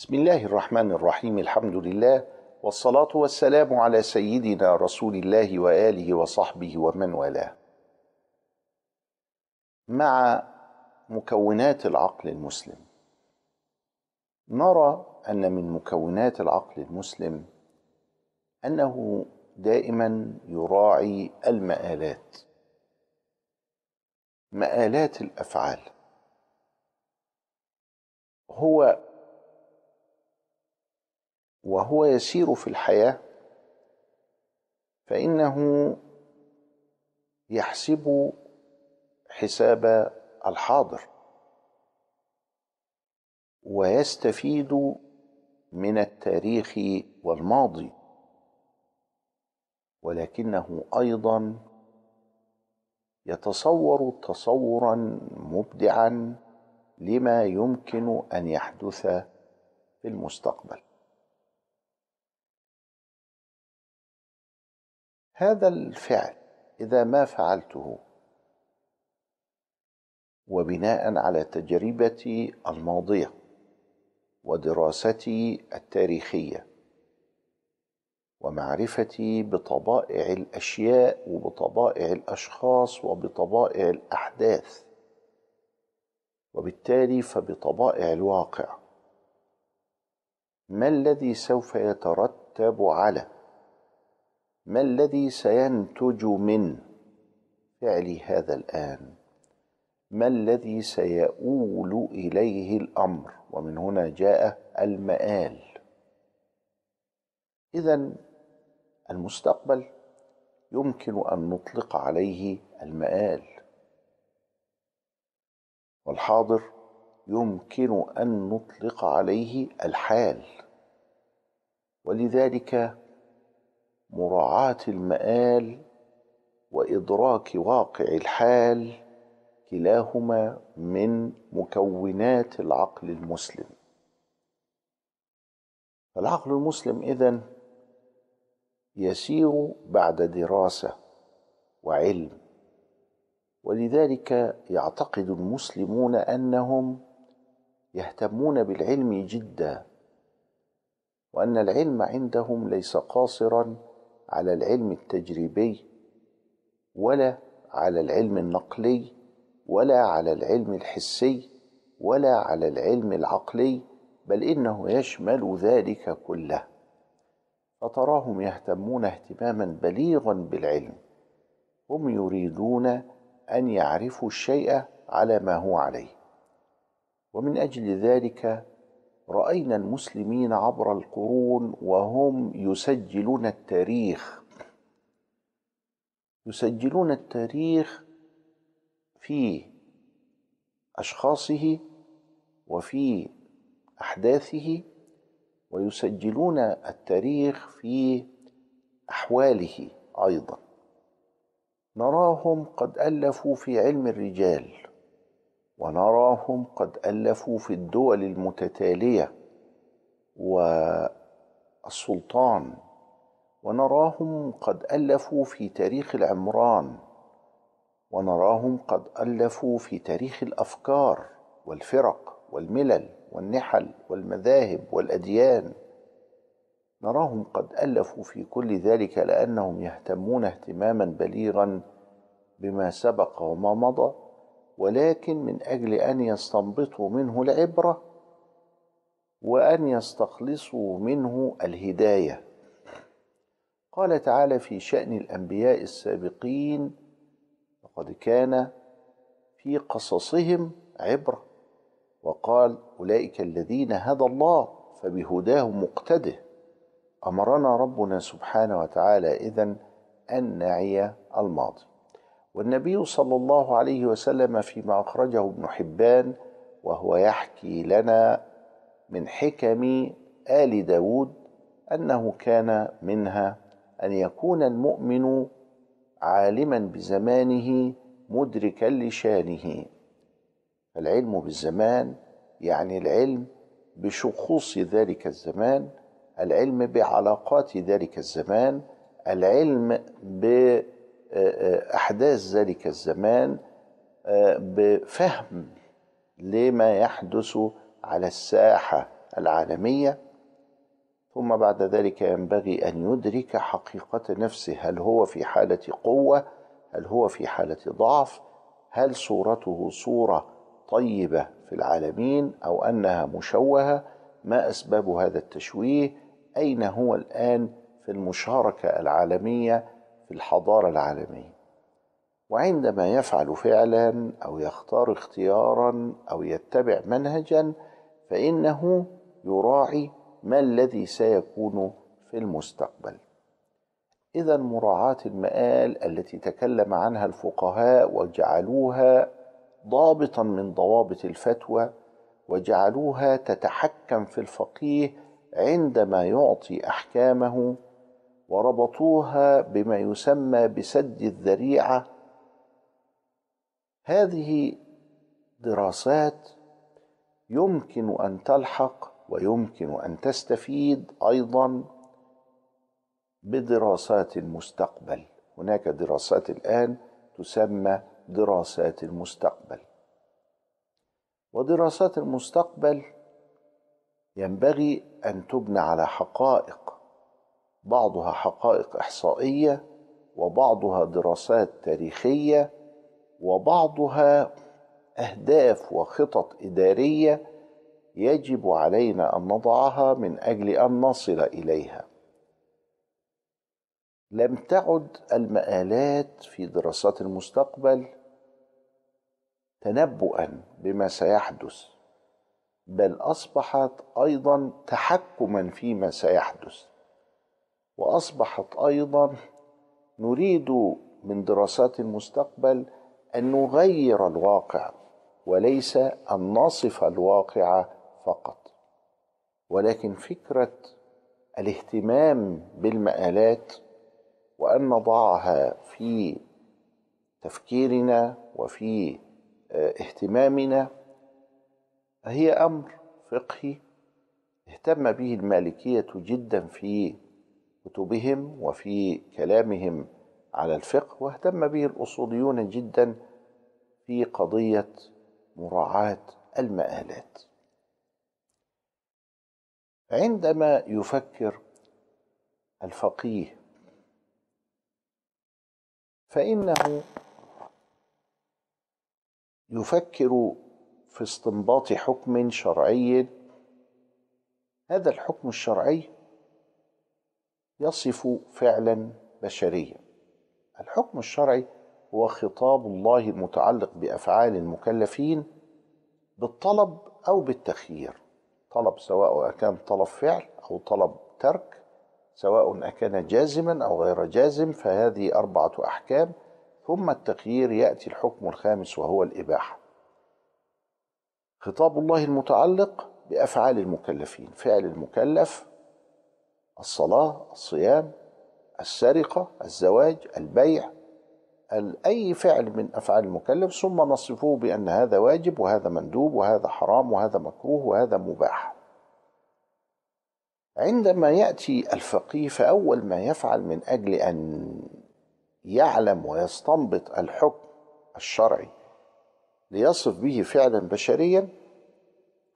بسم الله الرحمن الرحيم الحمد لله والصلاة والسلام على سيدنا رسول الله وآله وصحبه ومن والاه. مع مكونات العقل المسلم. نرى أن من مكونات العقل المسلم أنه دائما يراعي المآلات. مآلات الأفعال. هو وهو يسير في الحياه فانه يحسب حساب الحاضر ويستفيد من التاريخ والماضي ولكنه ايضا يتصور تصورا مبدعا لما يمكن ان يحدث في المستقبل هذا الفعل إذا ما فعلته وبناء على تجربتي الماضية ودراستي التاريخية ومعرفتي بطبائع الأشياء وبطبائع الأشخاص وبطبائع الأحداث وبالتالي فبطبائع الواقع ما الذي سوف يترتب على ما الذي سينتج من فعلي هذا الآن ما الذي سيؤول إليه الأمر ومن هنا جاء المآل إذا المستقبل يمكن أن نطلق عليه المآل والحاضر يمكن أن نطلق عليه الحال ولذلك مراعاه المآل وإدراك واقع الحال كلاهما من مكونات العقل المسلم فالعقل المسلم إذن يسير بعد دراسة وعلم ولذلك يعتقد المسلمون أنهم يهتمون بالعلم جدا وأن العلم عندهم ليس قاصرا على العلم التجريبي ولا على العلم النقلي ولا على العلم الحسي ولا على العلم العقلي بل انه يشمل ذلك كله فتراهم يهتمون اهتماما بليغا بالعلم هم يريدون ان يعرفوا الشيء على ما هو عليه ومن اجل ذلك راينا المسلمين عبر القرون وهم يسجلون التاريخ يسجلون التاريخ في اشخاصه وفي احداثه ويسجلون التاريخ في احواله ايضا نراهم قد الفوا في علم الرجال ونراهم قد ألفوا في الدول المتتالية والسلطان ونراهم قد ألفوا في تاريخ العمران ونراهم قد ألفوا في تاريخ الأفكار والفرق والملل والنحل والمذاهب والأديان نراهم قد ألفوا في كل ذلك لأنهم يهتمون اهتماما بليغا بما سبق وما مضى ولكن من اجل ان يستنبطوا منه العبره وان يستخلصوا منه الهدايه قال تعالى في شان الانبياء السابقين لقد كان في قصصهم عبره وقال اولئك الذين هدى الله فبهداه مقتده امرنا ربنا سبحانه وتعالى اذا ان نعي الماضي والنبي صلى الله عليه وسلم فيما اخرجه ابن حبان وهو يحكي لنا من حكم ال داود انه كان منها ان يكون المؤمن عالما بزمانه مدركا لشانه العلم بالزمان يعني العلم بشخوص ذلك الزمان العلم بعلاقات ذلك الزمان العلم ب احداث ذلك الزمان آه، بفهم لما يحدث على الساحه العالميه ثم بعد ذلك ينبغي ان يدرك حقيقه نفسه هل هو في حاله قوه هل هو في حاله ضعف هل صورته صوره طيبه في العالمين او انها مشوهه ما اسباب هذا التشويه اين هو الان في المشاركه العالميه في الحضارة العالمية وعندما يفعل فعلا أو يختار اختيارا أو يتبع منهجا فإنه يراعي ما الذي سيكون في المستقبل إذا مراعاة المآل التي تكلم عنها الفقهاء وجعلوها ضابطا من ضوابط الفتوى وجعلوها تتحكم في الفقيه عندما يعطي أحكامه وربطوها بما يسمى بسد الذريعه هذه دراسات يمكن ان تلحق ويمكن ان تستفيد ايضا بدراسات المستقبل هناك دراسات الان تسمى دراسات المستقبل ودراسات المستقبل ينبغي ان تبنى على حقائق بعضها حقائق احصائيه وبعضها دراسات تاريخيه وبعضها اهداف وخطط اداريه يجب علينا ان نضعها من اجل ان نصل اليها لم تعد المآلات في دراسات المستقبل تنبؤا بما سيحدث بل اصبحت ايضا تحكما فيما سيحدث واصبحت ايضا نريد من دراسات المستقبل ان نغير الواقع وليس ان نصف الواقع فقط ولكن فكره الاهتمام بالمآلات وأن نضعها في تفكيرنا وفي آه، اهتمامنا هي أمر فقهي اهتم به المالكية جدا في كتبهم وفي كلامهم على الفقه واهتم به الاصوليون جدا في قضيه مراعاه المآلات عندما يفكر الفقيه فانه يفكر في استنباط حكم شرعي هذا الحكم الشرعي يصف فعلا بشريا الحكم الشرعي هو خطاب الله المتعلق بافعال المكلفين بالطلب او بالتخيير طلب سواء اكان طلب فعل او طلب ترك سواء اكان جازما او غير جازم فهذه اربعه احكام ثم التخيير ياتي الحكم الخامس وهو الاباحه خطاب الله المتعلق بافعال المكلفين فعل المكلف الصلاة الصيام السرقة الزواج البيع أي فعل من أفعال المكلف ثم نصفه بأن هذا واجب وهذا مندوب وهذا حرام وهذا مكروه وهذا مباح عندما يأتي الفقيه فأول ما يفعل من أجل أن يعلم ويستنبط الحكم الشرعي ليصف به فعلا بشريا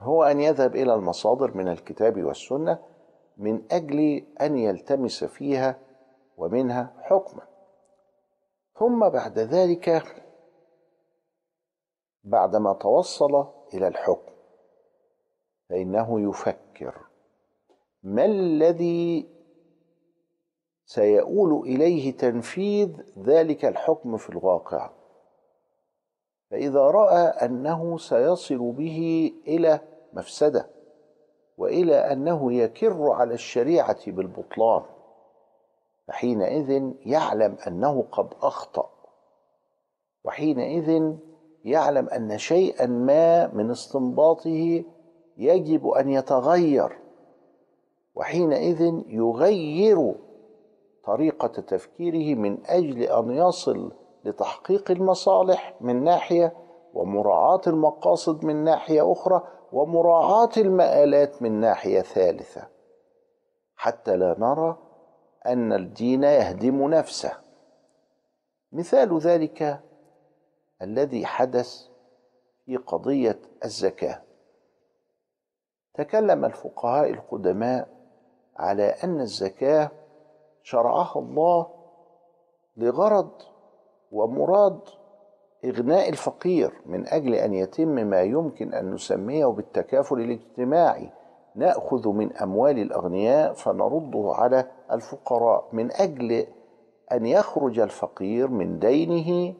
هو أن يذهب إلى المصادر من الكتاب والسنة من اجل ان يلتمس فيها ومنها حكما ثم بعد ذلك بعدما توصل الى الحكم فانه يفكر ما الذي سيؤول اليه تنفيذ ذلك الحكم في الواقع فاذا راى انه سيصل به الى مفسده والى انه يكر على الشريعه بالبطلان فحينئذ يعلم انه قد اخطا وحينئذ يعلم ان شيئا ما من استنباطه يجب ان يتغير وحينئذ يغير طريقه تفكيره من اجل ان يصل لتحقيق المصالح من ناحيه ومراعاة المقاصد من ناحية أخرى ومراعاة المآلات من ناحية ثالثة حتى لا نرى أن الدين يهدم نفسه مثال ذلك الذي حدث في قضية الزكاة تكلم الفقهاء القدماء على أن الزكاة شرعها الله لغرض ومراد إغناء الفقير من أجل أن يتم ما يمكن أن نسميه بالتكافل الاجتماعي نأخذ من أموال الأغنياء فنرده على الفقراء من أجل أن يخرج الفقير من دينه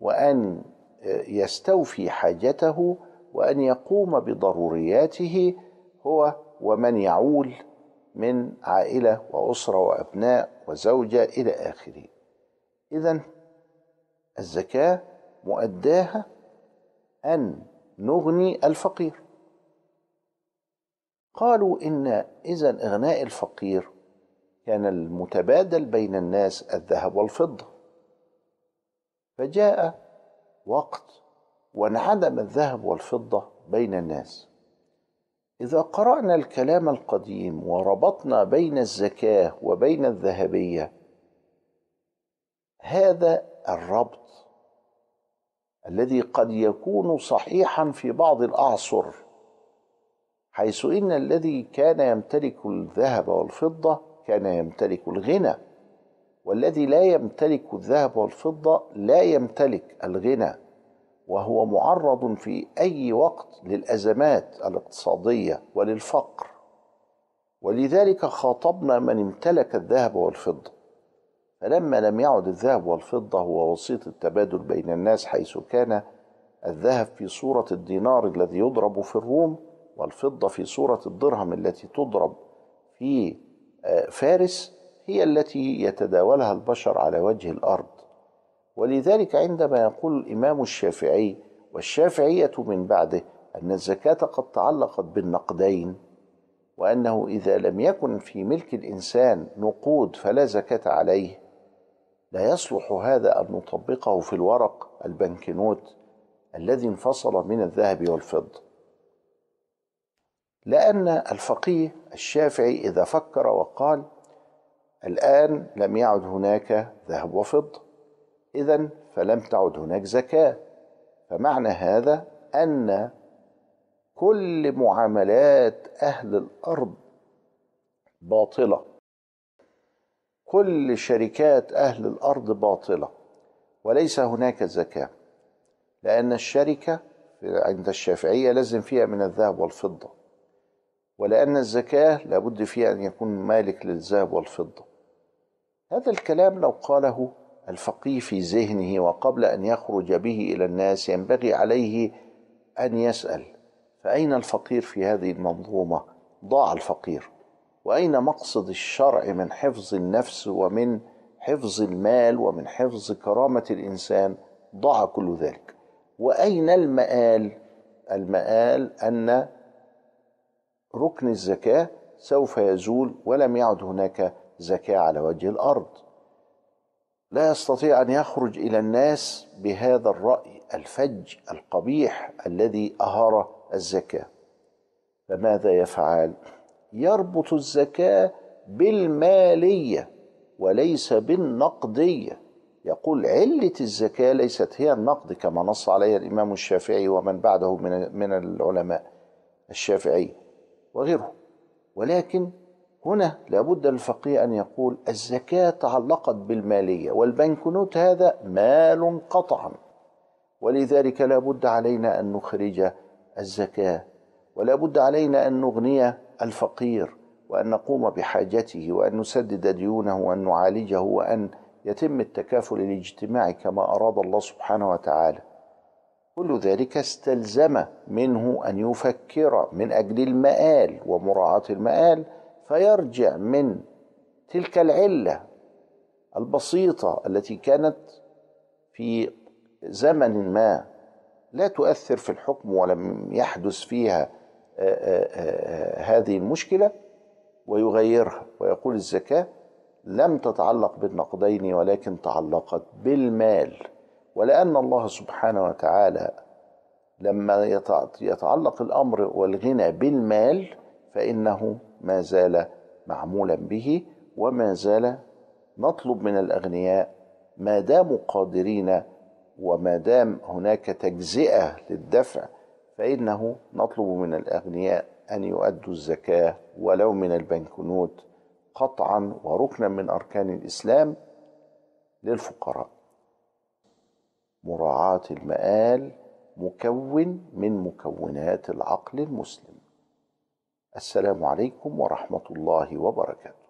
وأن آه، يستوفي حاجته وأن يقوم بضرورياته هو ومن يعول من عائلة وأسرة وأبناء وزوجة إلى آخره. إذا الزكاة مؤداها أن نغني الفقير قالوا إن إذا إغناء الفقير كان المتبادل بين الناس الذهب والفضة فجاء وقت وانعدم الذهب والفضة بين الناس إذا قرأنا الكلام القديم وربطنا بين الزكاة وبين الذهبية هذا الربط الذي قد يكون صحيحا في بعض الاعصر حيث ان الذي كان يمتلك الذهب والفضه كان يمتلك الغنى والذي لا يمتلك الذهب والفضه لا يمتلك الغنى وهو معرض في اي وقت للازمات الاقتصاديه وللفقر ولذلك خاطبنا من امتلك الذهب والفضه فلما لم يعد الذهب والفضة هو وسيط التبادل بين الناس حيث كان الذهب في صورة الدينار الذي يضرب في الروم والفضة في صورة الدرهم التي تضرب في آه، فارس هي التي يتداولها البشر على وجه الأرض ولذلك عندما يقول الإمام الشافعي والشافعية من بعده أن الزكاة قد تعلقت بالنقدين وأنه إذا لم يكن في ملك الإنسان نقود فلا زكاة عليه لا يصلح هذا أن نطبقه في الورق البنكنوت الذي انفصل من الذهب والفضة لأن الفقيه الشافعي إذا فكر وقال الآن لم يعد هناك ذهب وفضة إذا فلم تعد هناك زكاة فمعنى هذا أن كل معاملات أهل الأرض باطلة كل شركات أهل الأرض باطلة وليس هناك زكاة لأن الشركة عند الشافعية لازم فيها من الذهب والفضة ولأن الزكاة لابد فيها أن يكون مالك للذهب والفضة هذا الكلام لو قاله الفقيه في ذهنه وقبل أن يخرج به إلى الناس ينبغي عليه أن يسأل فأين الفقير في هذه المنظومة؟ ضاع الفقير واين مقصد الشرع من حفظ النفس ومن حفظ المال ومن حفظ كرامه الانسان ضاع كل ذلك واين المآل المآل ان ركن الزكاه سوف يزول ولم يعد هناك زكاه على وجه الارض لا يستطيع ان يخرج الى الناس بهذا الراي الفج القبيح الذي اهار الزكاه فماذا يفعل يربط الزكاه بالماليه وليس بالنقديه يقول عله الزكاه ليست هي النقد كما نص عليها الامام الشافعي ومن بعده من من العلماء الشافعيه وغيره ولكن هنا لابد للفقيه ان يقول الزكاه تعلقت بالماليه والبنكنوت هذا مال قطعا ولذلك لابد علينا ان نخرج الزكاه ولابد علينا ان نغني الفقير وأن نقوم بحاجته وأن نسدد ديونه وأن نعالجه وأن يتم التكافل الاجتماعي كما أراد الله سبحانه وتعالى كل ذلك استلزم منه أن يفكر من أجل المآل ومراعاة المآل فيرجع من تلك العلة البسيطة التي كانت في زمن ما لا تؤثر في الحكم ولم يحدث فيها آه، آه، آه، هذه المشكلة ويغيرها ويقول الزكاة لم تتعلق بالنقدين ولكن تعلقت بالمال ولأن الله سبحانه وتعالى لما يتعلق الأمر والغنى بالمال فإنه ما زال معمولا به وما زال نطلب من الأغنياء ما داموا قادرين وما دام هناك تجزئة للدفع فإنه نطلب من الأغنياء أن يؤدوا الزكاة ولو من البنكنوت قطعا وركنا من أركان الإسلام للفقراء مراعاة المآل مكون من مكونات العقل المسلم السلام عليكم ورحمة الله وبركاته